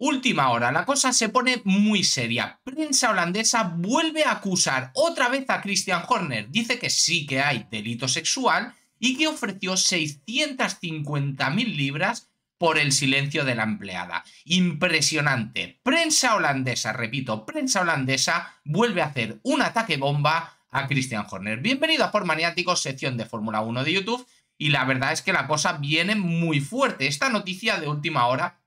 Última hora, la cosa se pone muy seria. Prensa holandesa vuelve a acusar otra vez a Christian Horner. Dice que sí que hay delito sexual y que ofreció 650.000 libras por el silencio de la empleada. Impresionante. Prensa holandesa, repito, prensa holandesa vuelve a hacer un ataque bomba a Christian Horner. Bienvenido a Maniáticos, sección de Fórmula 1 de YouTube. Y la verdad es que la cosa viene muy fuerte. Esta noticia de última hora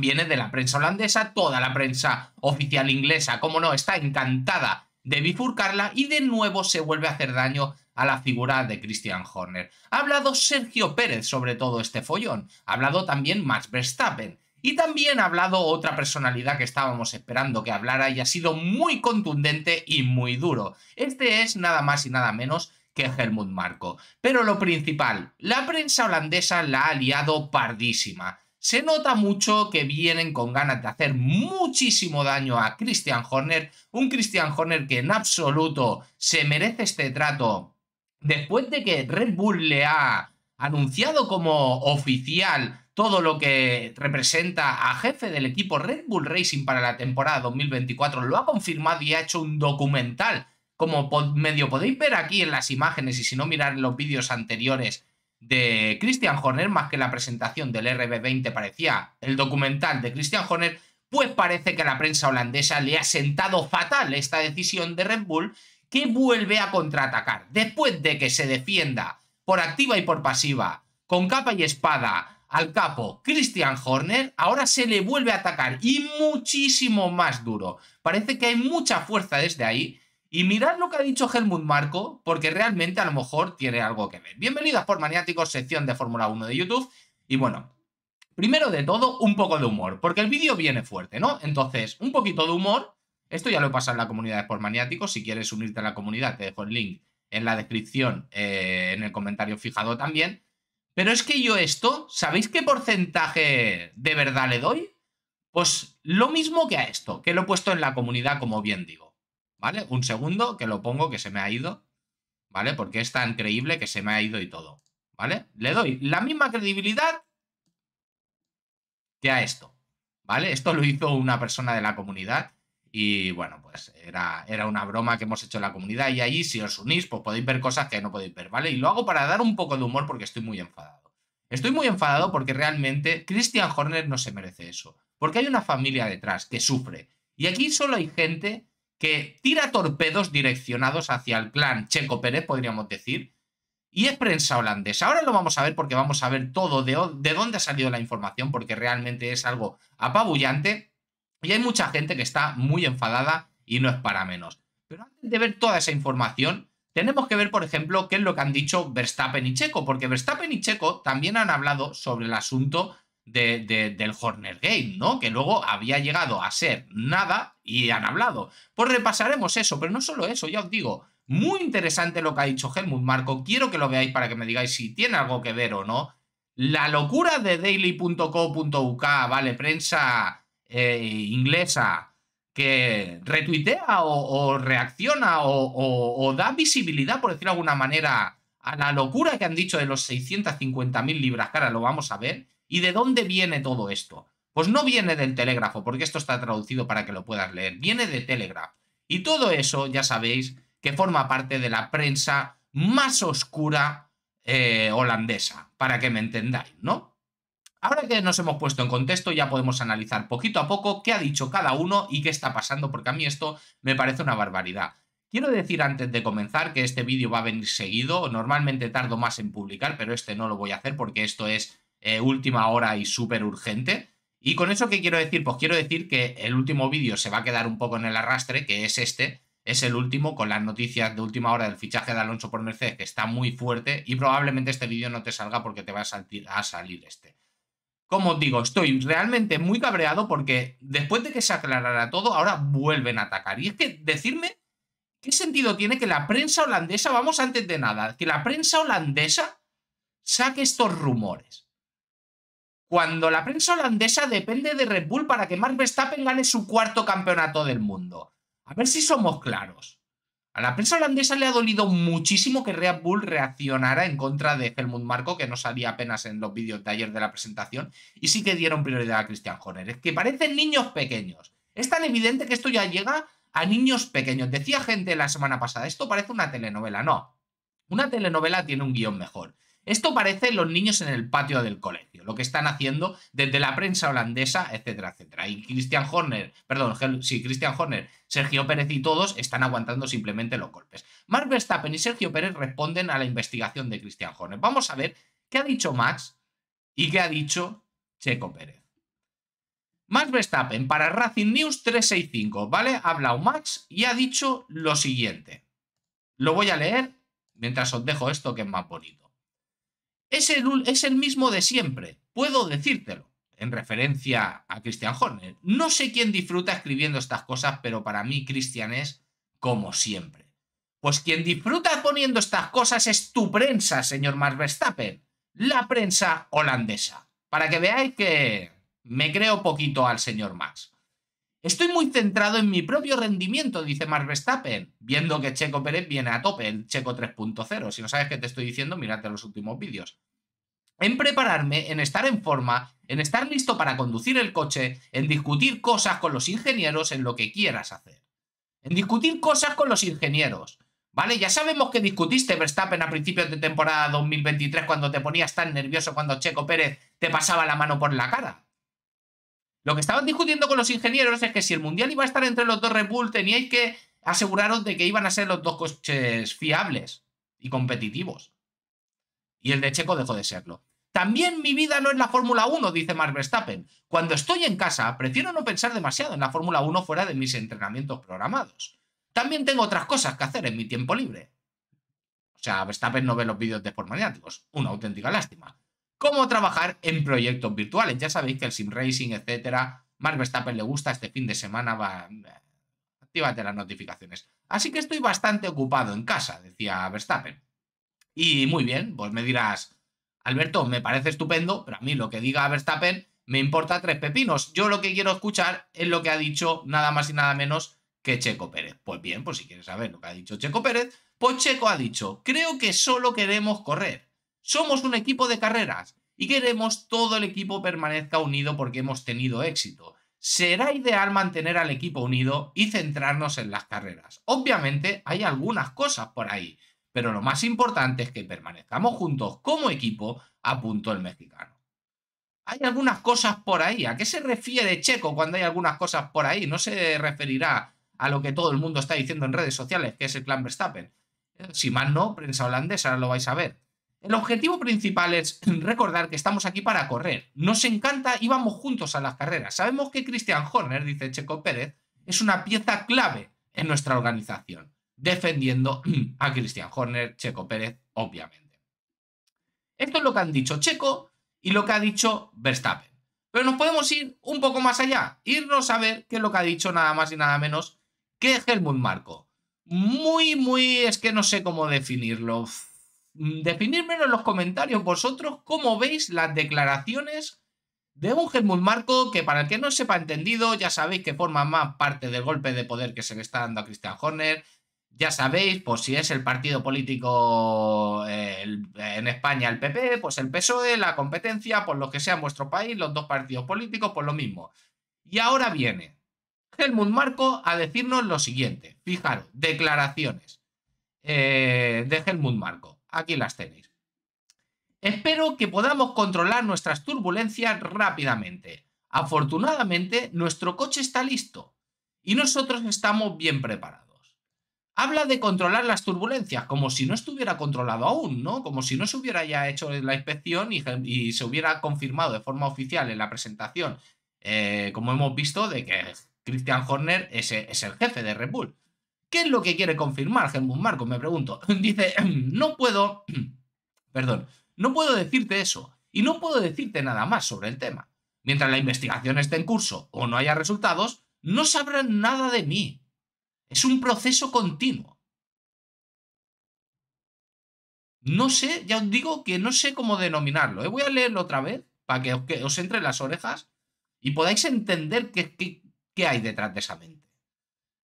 viene de la prensa holandesa, toda la prensa oficial inglesa, como no, está encantada de bifurcarla y de nuevo se vuelve a hacer daño a la figura de Christian Horner. Ha hablado Sergio Pérez sobre todo este follón, ha hablado también Max Verstappen y también ha hablado otra personalidad que estábamos esperando que hablara y ha sido muy contundente y muy duro. Este es nada más y nada menos que Helmut Marco. Pero lo principal, la prensa holandesa la ha liado pardísima. Se nota mucho que vienen con ganas de hacer muchísimo daño a Christian Horner, un Christian Horner que en absoluto se merece este trato. Después de que Red Bull le ha anunciado como oficial todo lo que representa a jefe del equipo Red Bull Racing para la temporada 2024, lo ha confirmado y ha hecho un documental. Como medio podéis ver aquí en las imágenes y si no mirar los vídeos anteriores, de Christian Horner, más que la presentación del RB20 parecía el documental de Christian Horner, pues parece que a la prensa holandesa le ha sentado fatal esta decisión de Red Bull, que vuelve a contraatacar. Después de que se defienda por activa y por pasiva, con capa y espada, al capo Christian Horner, ahora se le vuelve a atacar y muchísimo más duro. Parece que hay mucha fuerza desde ahí y mirad lo que ha dicho Helmut Marco, porque realmente a lo mejor tiene algo que ver. a por Maniáticos, sección de Fórmula 1 de YouTube. Y bueno, primero de todo, un poco de humor, porque el vídeo viene fuerte, ¿no? Entonces, un poquito de humor. Esto ya lo pasado en la comunidad de Sport Maniáticos. Si quieres unirte a la comunidad, te dejo el link en la descripción, eh, en el comentario fijado también. Pero es que yo esto, ¿sabéis qué porcentaje de verdad le doy? Pues lo mismo que a esto, que lo he puesto en la comunidad, como bien digo. ¿vale? Un segundo que lo pongo que se me ha ido, ¿vale? Porque es tan creíble que se me ha ido y todo, ¿vale? Le doy la misma credibilidad que a esto, ¿vale? Esto lo hizo una persona de la comunidad y bueno, pues era, era una broma que hemos hecho en la comunidad y ahí, si os unís pues podéis ver cosas que no podéis ver, ¿vale? Y lo hago para dar un poco de humor porque estoy muy enfadado. Estoy muy enfadado porque realmente Christian Horner no se merece eso. Porque hay una familia detrás que sufre. Y aquí solo hay gente que tira torpedos direccionados hacia el clan Checo Pérez, podríamos decir, y es prensa holandesa. Ahora lo vamos a ver porque vamos a ver todo de, dónde ha salido la información, porque realmente es algo apabullante y hay mucha gente que está muy enfadada y no es para menos. Pero antes de ver toda esa información, tenemos que ver, por ejemplo, qué es lo que han dicho Verstappen y Checo, porque Verstappen y Checo también han hablado sobre el asunto del Horner Game, ¿no? Que luego había llegado a ser nada y han hablado. Pues repasaremos eso, pero no solo eso, ya os digo, muy interesante lo que ha dicho Helmut Marco, quiero que lo veáis para que me digáis si tiene algo que ver o no. La locura de daily.co.uk, vale, prensa eh, inglesa, que retuitea o, reacciona o, da visibilidad, por decirlo de alguna manera, a la locura que han dicho de los 650.000 libras cara, lo vamos a ver, y de dónde viene todo esto. Pues no viene del telégrafo, porque esto está traducido para que lo puedas leer. Viene de Telegraph. Y todo eso, ya sabéis, que forma parte de la prensa más oscura eh, holandesa, para que me entendáis, ¿no? Ahora que nos hemos puesto en contexto, ya podemos analizar poquito a poco qué ha dicho cada uno y qué está pasando, porque a mí esto me parece una barbaridad. Quiero decir antes de comenzar que este vídeo va a venir seguido, normalmente tardo más en publicar, pero este no lo voy a hacer porque esto es eh, última hora y súper urgente. Y con eso, ¿qué quiero decir? Pues quiero decir que el último vídeo se va a quedar un poco en el arrastre, que es este. Es el último con las noticias de última hora del fichaje de Alonso por Mercedes, que está muy fuerte. Y probablemente este vídeo no te salga porque te va a, salir, este. Como os digo, estoy realmente muy cabreado porque después de que se aclarara todo, ahora vuelven a atacar. Y es que decirme qué sentido tiene que la prensa holandesa, vamos antes de nada, que la prensa holandesa saque estos rumores cuando la prensa holandesa depende de Red Bull para que Mark Verstappen gane su cuarto campeonato del mundo. A ver si somos claros. A la prensa holandesa le ha dolido muchísimo que Red Bull reaccionara en contra de Helmut Marco, que no salía apenas en los vídeos de ayer de la presentación, y sí que dieron prioridad a Christian Horner. Es que parecen niños pequeños. Es tan evidente que esto ya llega a niños pequeños. Decía gente la semana pasada, esto parece una telenovela. No, una telenovela tiene un guión mejor. Esto parece los niños en el patio del colegio, lo que están haciendo desde la prensa holandesa, etcétera, etcétera. Y Christian Horner, perdón, si sí, Christian Horner, Sergio Pérez y todos están aguantando simplemente los golpes. Max Verstappen y Sergio Pérez responden a la investigación de Christian Horner. Vamos a ver qué ha dicho Max y qué ha dicho Checo Pérez. Max Verstappen para Racing News 365, ¿vale? Ha hablado Max y ha dicho lo siguiente. Lo voy a leer mientras os dejo esto que es más bonito. Es el, mismo de siempre, puedo decírtelo en referencia a Christian Horner. No sé quién disfruta escribiendo estas cosas, pero para mí Christian es como siempre. Pues quien disfruta poniendo estas cosas es tu prensa, señor Max Verstappen, la prensa holandesa. Para que veáis que me creo poquito al señor Max. Estoy muy centrado en mi propio rendimiento, dice Max Verstappen, viendo que Checo Pérez viene a tope, el Checo 3.0. Si no sabes qué te estoy diciendo, mírate los últimos vídeos. En prepararme, en estar en forma, en estar listo para conducir el coche, en discutir cosas con los ingenieros, en lo que quieras hacer. En discutir cosas con los ingenieros. ¿Vale? Ya sabemos que discutiste, Verstappen, a principios de temporada 2023 cuando te ponías tan nervioso cuando Checo Pérez te pasaba la mano por la cara. Lo que estaban discutiendo con los ingenieros es que si el mundial iba a estar entre los dos Red Bull, teníais que aseguraros de que iban a ser los dos coches fiables y competitivos. Y el de Checo dejó de serlo. También mi vida no es la Fórmula 1, dice Mark Verstappen. Cuando estoy en casa, prefiero no pensar demasiado en la Fórmula 1 fuera de mis entrenamientos programados. También tengo otras cosas que hacer en mi tiempo libre. O sea, Verstappen no ve los vídeos de maniáticos. Una auténtica lástima cómo trabajar en proyectos virtuales. Ya sabéis que el sim racing, etcétera, más Verstappen le gusta este fin de semana, va, actívate las notificaciones. Así que estoy bastante ocupado en casa, decía Verstappen. Y muy bien, pues me dirás, Alberto, me parece estupendo, pero a mí lo que diga Verstappen me importa tres pepinos. Yo lo que quiero escuchar es lo que ha dicho nada más y nada menos que Checo Pérez. Pues bien, pues si quieres saber lo que ha dicho Checo Pérez, pues Checo ha dicho, creo que solo queremos correr. Somos un equipo de carreras y queremos todo el equipo permanezca unido porque hemos tenido éxito. Será ideal mantener al equipo unido y centrarnos en las carreras. Obviamente hay algunas cosas por ahí, pero lo más importante es que permanezcamos juntos como equipo, apuntó el mexicano. Hay algunas cosas por ahí. ¿A qué se refiere Checo cuando hay algunas cosas por ahí? No se referirá a lo que todo el mundo está diciendo en redes sociales, que es el clan Verstappen. Eh, si más no, prensa holandesa, ahora lo vais a ver. El objetivo principal es recordar que estamos aquí para correr. Nos encanta y vamos juntos a las carreras. Sabemos que Christian Horner, dice Checo Pérez, es una pieza clave en nuestra organización, defendiendo a Christian Horner, Checo Pérez, obviamente. Esto es lo que han dicho Checo y lo que ha dicho Verstappen. Pero nos podemos ir un poco más allá, irnos a ver qué es lo que ha dicho nada más y nada menos que Helmut Marco. Muy, muy, es que no sé cómo definirlo Mm, definidme en los comentarios vosotros cómo veis las declaraciones de un Helmut Marco que para el que no sepa entendido, ya sabéis que forma más parte del golpe de poder que se le está dando a Christian Horner. Ya sabéis, por pues, si es el partido político eh, en España el PP, pues el PSOE, la competencia, por lo que sea en vuestro país, los dos partidos políticos, por lo mismo. Y ahora viene Helmut Marco a decirnos lo siguiente. Fijaros, declaraciones eh, de Helmut Marco aquí las tenéis. Espero que podamos controlar nuestras turbulencias rápidamente. Afortunadamente, nuestro coche está listo y nosotros estamos bien preparados. Habla de controlar las turbulencias, como si no estuviera controlado aún, ¿no? Como si no se hubiera ya hecho la inspección y, se hubiera confirmado de forma oficial en la presentación, eh, como hemos visto, de que Christian Horner es, es el jefe de Red Bull. ¿Qué es lo que quiere confirmar Helmut Marcos? Me pregunto. Dice, em, no puedo, perdón, no puedo decirte eso y no puedo decirte nada más sobre el tema. Mientras la investigación esté en curso o no haya resultados, no sabrán nada de mí. Es un proceso continuo. No sé, ya os digo que no sé cómo denominarlo. ¿eh? Voy a leerlo otra vez para que os, entre las orejas y podáis entender qué hay detrás de esa mente.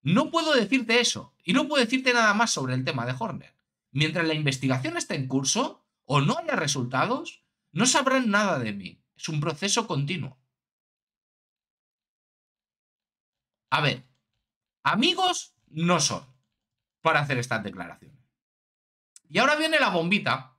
No puedo decirte eso y no puedo decirte nada más sobre el tema de Horner. Mientras la investigación esté en curso o no haya resultados, no sabrán nada de mí. Es un proceso continuo. A ver, amigos no son para hacer estas declaraciones. Y ahora viene la bombita.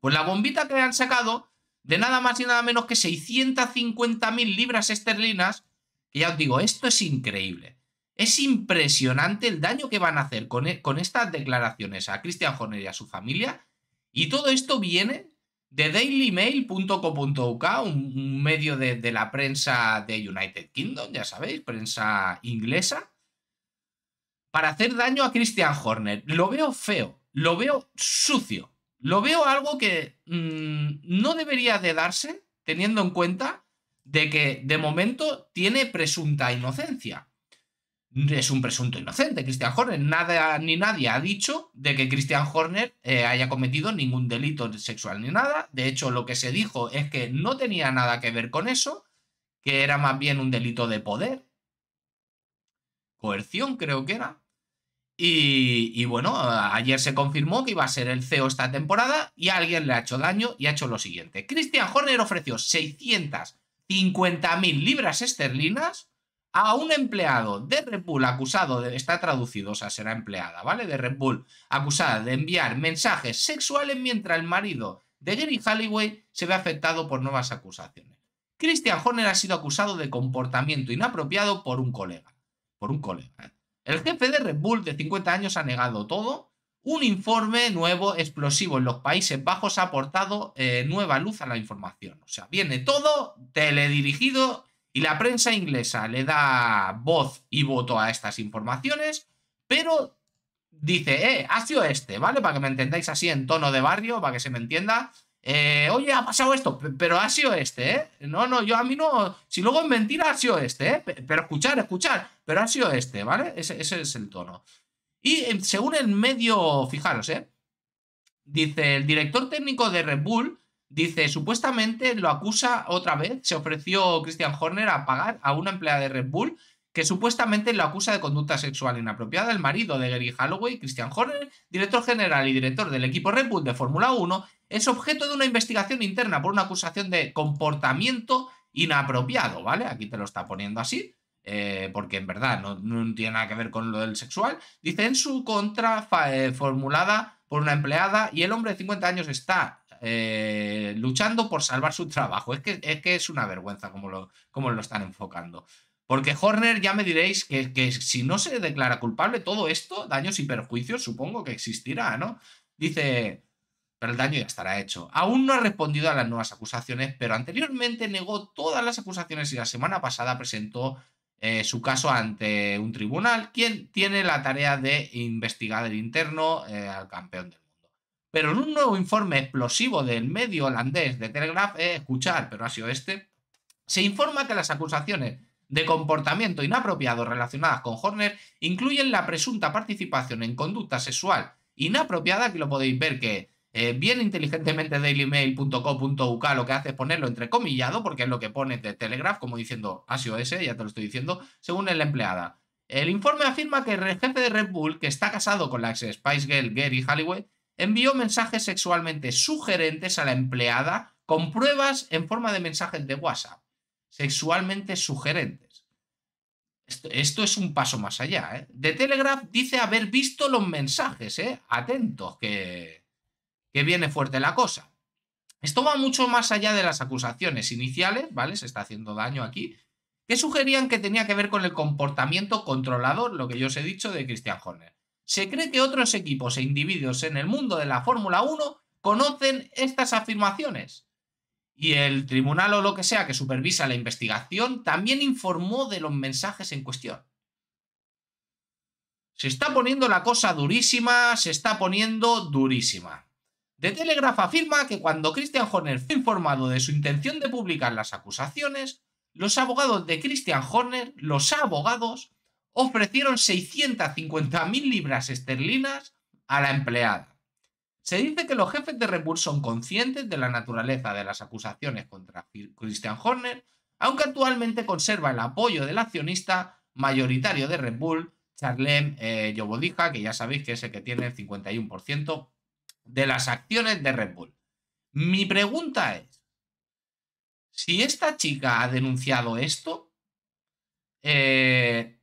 Pues la bombita que han sacado de nada más y nada menos que 650.000 libras esterlinas, que ya os digo, esto es increíble. Es impresionante el daño que van a hacer e, con, estas declaraciones a Christian Horner y a su familia. Y todo esto viene de dailymail.co.uk, un, medio de, la prensa de United Kingdom, ya sabéis, prensa inglesa, para hacer daño a Christian Horner. Lo veo feo, lo veo sucio, lo veo algo que mm, no debería de darse, teniendo en cuenta de que de momento tiene presunta inocencia es un presunto inocente, Christian Horner. Nada ni nadie ha dicho de que Christian Horner eh, haya cometido ningún delito sexual ni nada. De hecho, lo que se dijo es que no tenía nada que ver con eso, que era más bien un delito de poder. Coerción, creo que era. Y, y bueno, ayer se confirmó que iba a ser el CEO esta temporada y alguien le ha hecho daño y ha hecho lo siguiente. Christian Horner ofreció 650.000 libras esterlinas a un empleado de Red Bull acusado de, está traducido, o sea, será empleada, ¿vale? De Red Bull acusada de enviar mensajes sexuales mientras el marido de Gary Halliway se ve afectado por nuevas acusaciones. Christian Horner ha sido acusado de comportamiento inapropiado por un colega, por un colega. El jefe de Red Bull de 50 años ha negado todo. Un informe nuevo explosivo en los Países Bajos ha aportado eh, nueva luz a la información. O sea, viene todo teledirigido y la prensa inglesa le da voz y voto a estas informaciones, pero dice, eh, ha sido este, ¿vale? Para que me entendáis así en tono de barrio, para que se me entienda. Eh, oye, ha pasado esto, pero ha sido este, ¿eh? No, no, yo a mí no. Si luego es mentira, ha sido este, ¿eh? Pero escuchar, escuchar, pero ha sido este, ¿vale? Ese, ese es el tono. Y eh, según el medio, fijaros, ¿eh? Dice, el director técnico de Red Bull Dice, supuestamente lo acusa otra vez, se ofreció Christian Horner a pagar a una empleada de Red Bull que supuestamente lo acusa de conducta sexual inapropiada el marido de Gary Holloway, Christian Horner, director general y director del equipo Red Bull de Fórmula 1, es objeto de una investigación interna por una acusación de comportamiento inapropiado, ¿vale? Aquí te lo está poniendo así, eh, porque en verdad no, tiene nada que ver con lo del sexual. Dice, en su contra eh, formulada por una empleada y el hombre de 50 años está eh, luchando por salvar su trabajo. Es que, es que es una vergüenza como lo, lo están enfocando. Porque Horner, ya me diréis que, si no se declara culpable, todo esto, daños y perjuicios, supongo que existirá, ¿no? Dice, pero el daño ya estará hecho. Aún no ha respondido a las nuevas acusaciones, pero anteriormente negó todas las acusaciones y la semana pasada presentó eh, su caso ante un tribunal, quien tiene la tarea de investigar el interno eh, al campeón del pero en un nuevo informe explosivo del medio holandés de Telegraph, eh, escuchar, pero ha este, se informa que las acusaciones de comportamiento inapropiado relacionadas con Horner incluyen la presunta participación en conducta sexual inapropiada, que lo podéis ver que eh, bien inteligentemente dailymail.co.uk lo que hace es ponerlo entrecomillado, porque es lo que pone de Telegraph, como diciendo, ha sido ese, ya te lo estoy diciendo, según la empleada. El informe afirma que el jefe de Red Bull, que está casado con la ex Spice Girl Gary Halliway, envió mensajes sexualmente sugerentes a la empleada con pruebas en forma de mensajes de WhatsApp. Sexualmente sugerentes. Esto, es un paso más allá. ¿eh? The Telegraph dice haber visto los mensajes. ¿eh? Atentos, que, que viene fuerte la cosa. Esto va mucho más allá de las acusaciones iniciales, ¿vale? Se está haciendo daño aquí, que sugerían que tenía que ver con el comportamiento controlador, lo que yo os he dicho de Christian Horner se cree que otros equipos e individuos en el mundo de la Fórmula 1 conocen estas afirmaciones. Y el tribunal o lo que sea que supervisa la investigación también informó de los mensajes en cuestión. Se está poniendo la cosa durísima, se está poniendo durísima. The Telegraph afirma que cuando Christian Horner fue informado de su intención de publicar las acusaciones, los abogados de Christian Horner, los abogados, ofrecieron 650.000 libras esterlinas a la empleada. Se dice que los jefes de Red Bull son conscientes de la naturaleza de las acusaciones contra Christian Horner, aunque actualmente conserva el apoyo del accionista mayoritario de Red Bull, Charlem Yobodija, eh, que ya sabéis que es el que tiene el 51% de las acciones de Red Bull. Mi pregunta es, si esta chica ha denunciado esto, eh,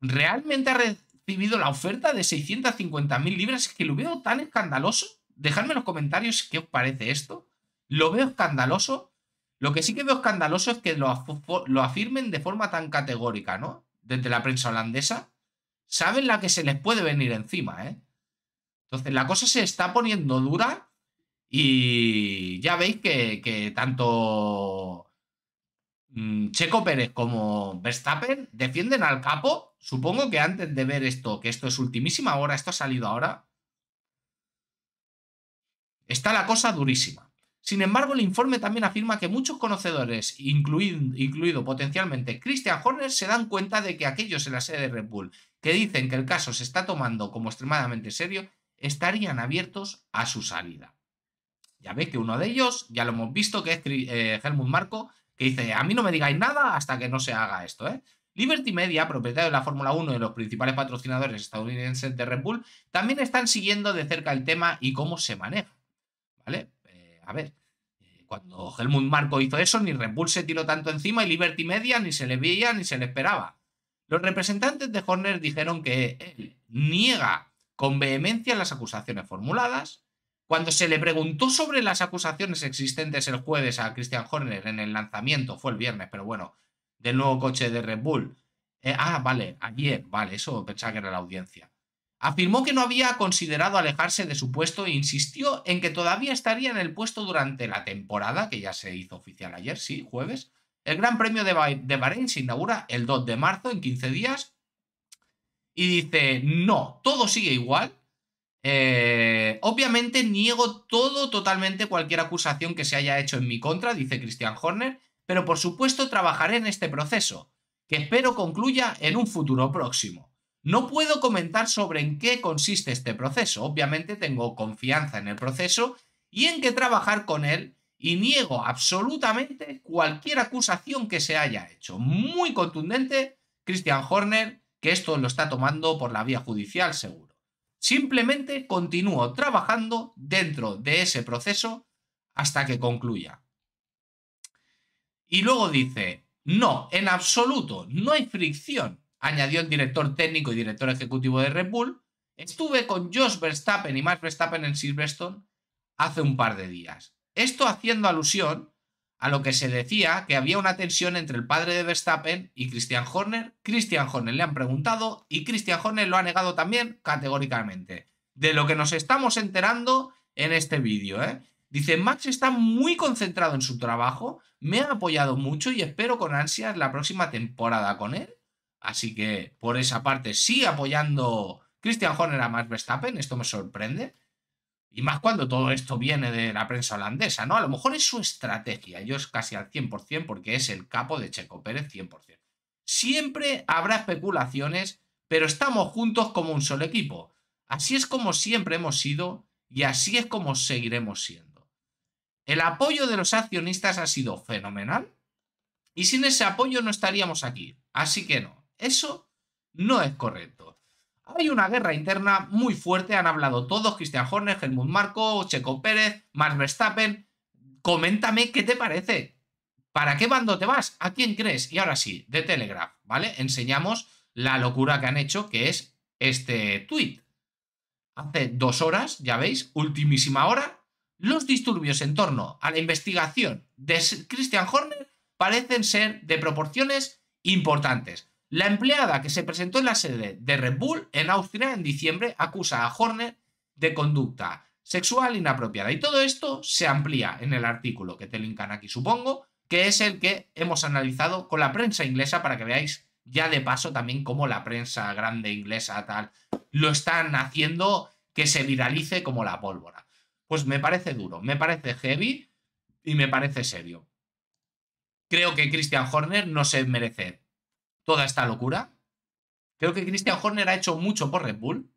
¿Realmente ha recibido la oferta de 650.000 libras? Que lo veo tan escandaloso. Dejadme en los comentarios qué os parece esto. Lo veo escandaloso. Lo que sí que veo escandaloso es que lo, afirmen de forma tan categórica, ¿no? Desde la prensa holandesa. Saben la que se les puede venir encima, ¿eh? Entonces la cosa se está poniendo dura y ya veis que tanto mm, Checo Pérez como Verstappen defienden al capo Supongo que antes de ver esto, que esto es ultimísima hora, esto ha salido ahora, está la cosa durísima. Sin embargo, el informe también afirma que muchos conocedores, incluido, potencialmente Christian Horner, se dan cuenta de que aquellos en la sede de Red Bull que dicen que el caso se está tomando como extremadamente serio, estarían abiertos a su salida. Ya ve que uno de ellos, ya lo hemos visto, que es eh, Helmut Marco, que dice, a mí no me digáis nada hasta que no se haga esto, ¿eh? Liberty Media, propietario de la Fórmula 1 y los principales patrocinadores estadounidenses de Red Bull, también están siguiendo de cerca el tema y cómo se maneja. ¿Vale? Eh, a ver, eh, cuando Helmut Marco hizo eso, ni Red Bull se tiró tanto encima y Liberty Media ni se le veía ni se le esperaba. Los representantes de Horner dijeron que él eh, niega con vehemencia las acusaciones formuladas. Cuando se le preguntó sobre las acusaciones existentes el jueves a Christian Horner en el lanzamiento, fue el viernes, pero bueno, del nuevo coche de Red Bull. Eh, ah, vale, ayer, vale, eso pensaba que era la audiencia. Afirmó que no había considerado alejarse de su puesto e insistió en que todavía estaría en el puesto durante la temporada, que ya se hizo oficial ayer, sí, jueves. El Gran Premio de, Bahrein se inaugura el 2 de marzo, en 15 días. Y dice, no, todo sigue igual. Eh, obviamente niego todo totalmente cualquier acusación que se haya hecho en mi contra, dice Christian Horner, pero por supuesto trabajaré en este proceso, que espero concluya en un futuro próximo. No puedo comentar sobre en qué consiste este proceso, obviamente tengo confianza en el proceso y en que trabajar con él y niego absolutamente cualquier acusación que se haya hecho. Muy contundente, Christian Horner, que esto lo está tomando por la vía judicial seguro. Simplemente continúo trabajando dentro de ese proceso hasta que concluya. Y luego dice, no, en absoluto, no hay fricción, añadió el director técnico y director ejecutivo de Red Bull. Estuve con Josh Verstappen y Max Verstappen en Silverstone hace un par de días. Esto haciendo alusión a lo que se decía que había una tensión entre el padre de Verstappen y Christian Horner. Christian Horner le han preguntado y Christian Horner lo ha negado también categóricamente. De lo que nos estamos enterando en este vídeo, ¿eh? Dice, Max está muy concentrado en su trabajo, me ha apoyado mucho y espero con ansias la próxima temporada con él. Así que por esa parte sí apoyando Christian Horner a Max Verstappen, esto me sorprende. Y más cuando todo esto viene de la prensa holandesa, ¿no? A lo mejor es su estrategia, yo es casi al 100% porque es el capo de Checo Pérez 100%. Siempre habrá especulaciones, pero estamos juntos como un solo equipo. Así es como siempre hemos sido y así es como seguiremos siendo. El apoyo de los accionistas ha sido fenomenal y sin ese apoyo no estaríamos aquí. Así que no, eso no es correcto. Hay una guerra interna muy fuerte, han hablado todos, Christian Horner, Helmut Marco, Checo Pérez, Max Verstappen. Coméntame qué te parece. ¿Para qué bando te vas? ¿A quién crees? Y ahora sí, de Telegraph, ¿vale? Enseñamos la locura que han hecho, que es este tweet. Hace dos horas, ya veis, ultimísima hora, los disturbios en torno a la investigación de Christian Horner parecen ser de proporciones importantes. La empleada que se presentó en la sede de Red Bull en Austria en diciembre acusa a Horner de conducta sexual inapropiada. Y todo esto se amplía en el artículo que te linkan aquí, supongo, que es el que hemos analizado con la prensa inglesa para que veáis ya de paso también cómo la prensa grande inglesa tal lo están haciendo que se viralice como la pólvora pues me parece duro, me parece heavy y me parece serio. Creo que Christian Horner no se merece toda esta locura. Creo que Christian Horner ha hecho mucho por Red Bull.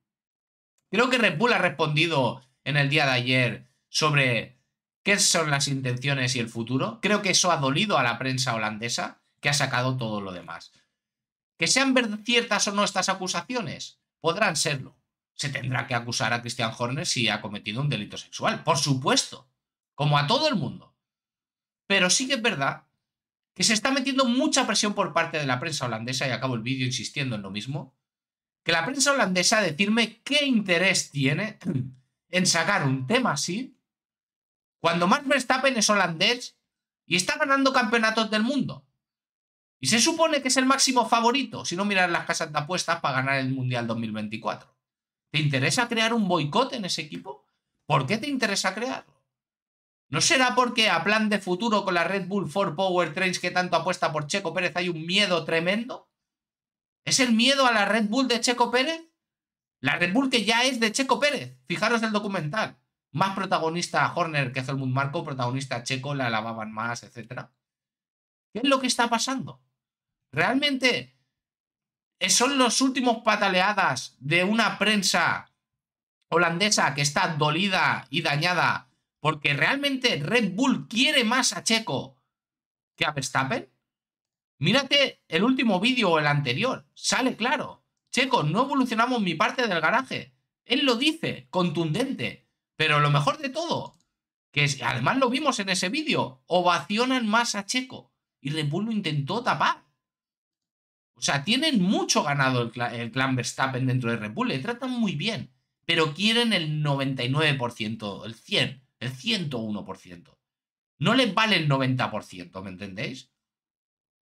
Creo que Red Bull ha respondido en el día de ayer sobre qué son las intenciones y el futuro. Creo que eso ha dolido a la prensa holandesa, que ha sacado todo lo demás. Que sean ciertas o no estas acusaciones, podrán serlo se tendrá que acusar a Christian Horner si ha cometido un delito sexual, por supuesto, como a todo el mundo. Pero sí que es verdad que se está metiendo mucha presión por parte de la prensa holandesa, y acabo el vídeo insistiendo en lo mismo, que la prensa holandesa decirme qué interés tiene en sacar un tema así cuando Max Verstappen es holandés y está ganando campeonatos del mundo. Y se supone que es el máximo favorito, si no mirar las casas de apuestas, para ganar el Mundial 2024. ¿Te interesa crear un boicot en ese equipo? ¿Por qué te interesa crearlo? ¿No será porque a plan de futuro con la Red Bull 4 Power Trains que tanto apuesta por Checo Pérez hay un miedo tremendo? ¿Es el miedo a la Red Bull de Checo Pérez? La Red Bull que ya es de Checo Pérez. Fijaros el documental. Más protagonista a Horner que Helmut Marco, protagonista a Checo, la alababan más, etc. ¿Qué es lo que está pasando? ¿Realmente eh, son los últimos pataleadas de una prensa holandesa que está dolida y dañada porque realmente Red Bull quiere más a Checo que a Verstappen. Mírate el último vídeo o el anterior, sale claro. Checo, no evolucionamos mi parte del garaje. Él lo dice, contundente. Pero lo mejor de todo, que además lo vimos en ese vídeo, ovacionan más a Checo. Y Red Bull lo intentó tapar. O sea, tienen mucho ganado el, clan Verstappen dentro de Red Bull, le tratan muy bien, pero quieren el 99%, el 100%, el 101%. No les vale el 90%, ¿me entendéis?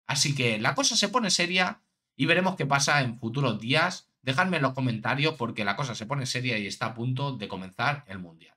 Así que la cosa se pone seria y veremos qué pasa en futuros días. Dejadme en los comentarios porque la cosa se pone seria y está a punto de comenzar el Mundial.